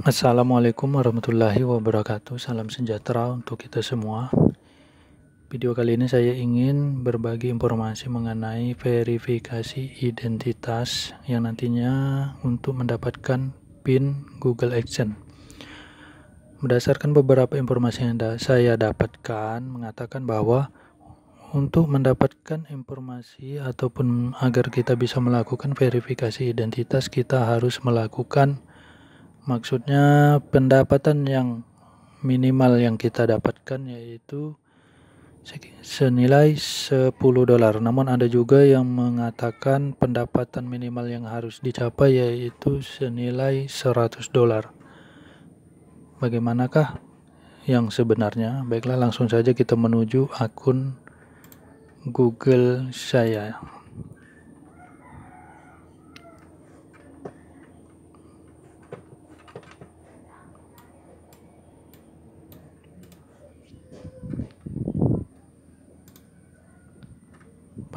Assalamualaikum warahmatullahi wabarakatuh. Salam sejahtera untuk kita semua. Video kali ini saya ingin berbagi informasi mengenai verifikasi identitas yang nantinya untuk mendapatkan PIN Google Action. Berdasarkan beberapa informasi yang saya dapatkan mengatakan bahwa untuk mendapatkan informasi ataupun agar kita bisa melakukan verifikasi identitas kita harus melakukan Maksudnya pendapatan yang minimal yang kita dapatkan yaitu senilai 10 dolar. Namun ada juga yang mengatakan pendapatan minimal yang harus dicapai yaitu senilai 100 dolar. Bagaimanakah yang sebenarnya? Baiklah langsung saja kita menuju akun Google saya.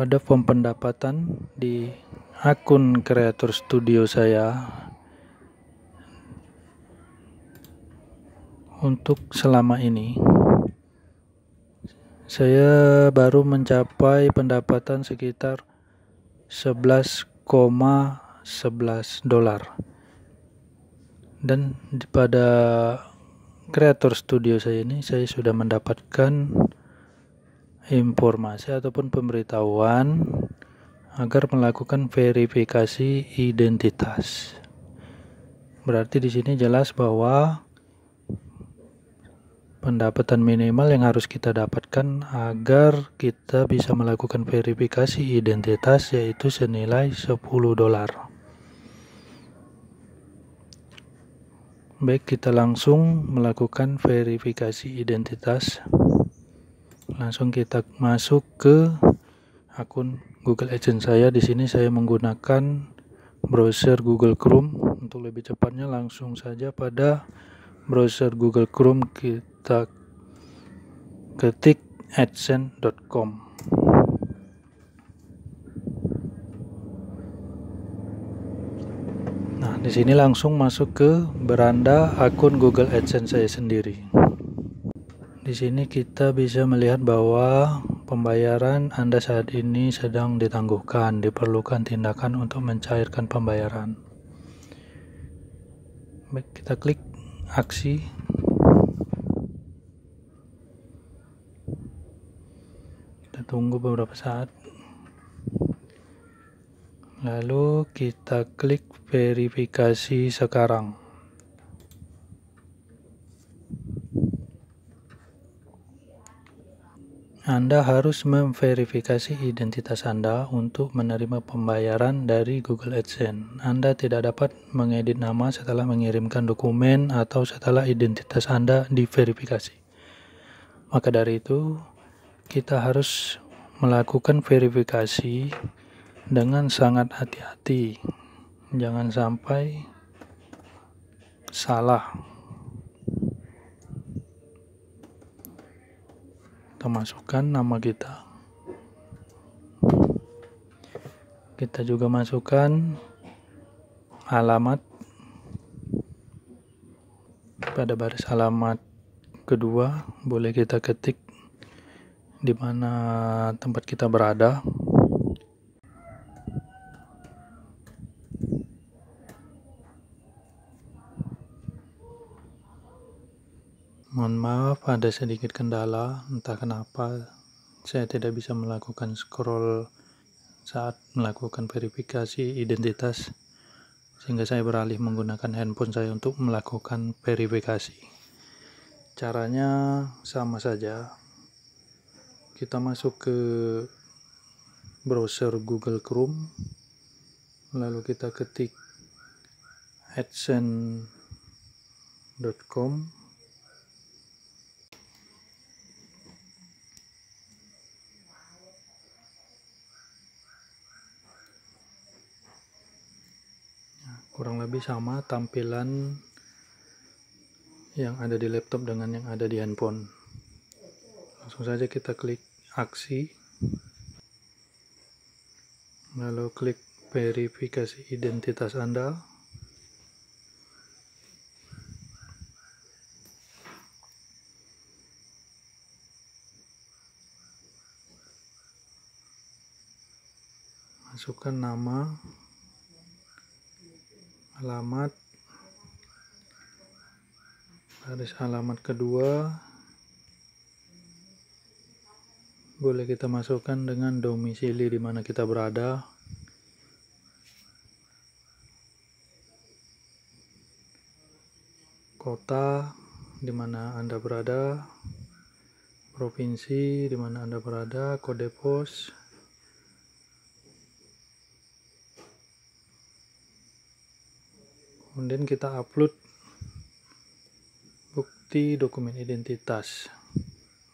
pada form pendapatan di akun kreator Studio saya untuk selama ini saya baru mencapai pendapatan sekitar 11,11 11 dolar dan pada kreator Studio saya ini saya sudah mendapatkan informasi ataupun pemberitahuan agar melakukan verifikasi identitas. Berarti di sini jelas bahwa pendapatan minimal yang harus kita dapatkan agar kita bisa melakukan verifikasi identitas yaitu senilai 10 dolar. Baik, kita langsung melakukan verifikasi identitas langsung kita masuk ke akun Google Adsense saya. Di sini saya menggunakan browser Google Chrome. Untuk lebih cepatnya langsung saja pada browser Google Chrome kita ketik adsense.com. Nah, di sini langsung masuk ke beranda akun Google AdSense saya sendiri. Di sini kita bisa melihat bahwa pembayaran Anda saat ini sedang ditangguhkan, diperlukan tindakan untuk mencairkan pembayaran. Baik, kita klik aksi. Kita tunggu beberapa saat. Lalu kita klik verifikasi sekarang. Anda harus memverifikasi identitas Anda untuk menerima pembayaran dari Google AdSense. Anda tidak dapat mengedit nama setelah mengirimkan dokumen atau setelah identitas Anda diverifikasi. Maka dari itu, kita harus melakukan verifikasi dengan sangat hati-hati. Jangan sampai salah masukkan nama kita kita juga masukkan alamat pada baris alamat kedua boleh kita ketik di mana tempat kita berada Mohon maaf ada sedikit kendala, entah kenapa saya tidak bisa melakukan scroll saat melakukan verifikasi identitas sehingga saya beralih menggunakan handphone saya untuk melakukan verifikasi. Caranya sama saja. Kita masuk ke browser Google Chrome lalu kita ketik adsense.com kurang lebih sama tampilan yang ada di laptop dengan yang ada di handphone langsung saja kita klik aksi lalu klik verifikasi identitas Anda masukkan nama alamat baris alamat kedua boleh kita masukkan dengan domisili di mana kita berada kota di mana Anda berada provinsi di mana Anda berada kode pos kemudian kita upload bukti dokumen identitas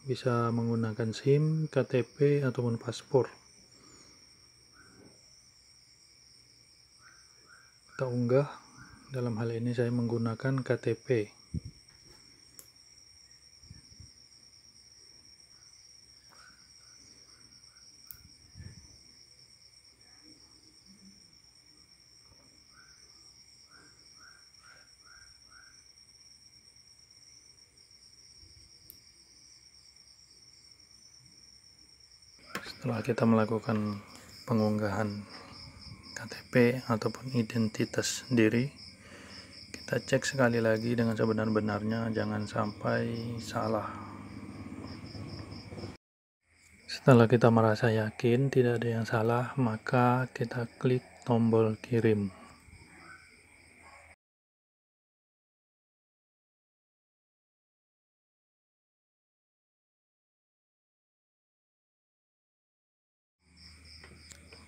bisa menggunakan SIM, KTP, ataupun paspor kita unggah dalam hal ini saya menggunakan KTP setelah kita melakukan pengunggahan KTP ataupun identitas diri kita cek sekali lagi dengan sebenar-benarnya jangan sampai salah setelah kita merasa yakin tidak ada yang salah maka kita klik tombol kirim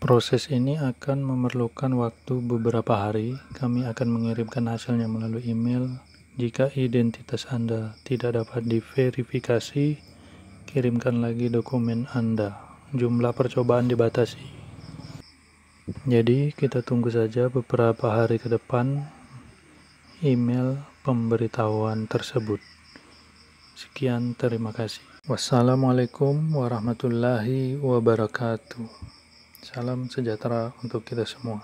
Proses ini akan memerlukan waktu beberapa hari. Kami akan mengirimkan hasilnya melalui email. Jika identitas Anda tidak dapat diverifikasi, kirimkan lagi dokumen Anda. Jumlah percobaan dibatasi. Jadi, kita tunggu saja beberapa hari ke depan email pemberitahuan tersebut. Sekian, terima kasih. Wassalamualaikum warahmatullahi wabarakatuh. Salam sejahtera untuk kita semua.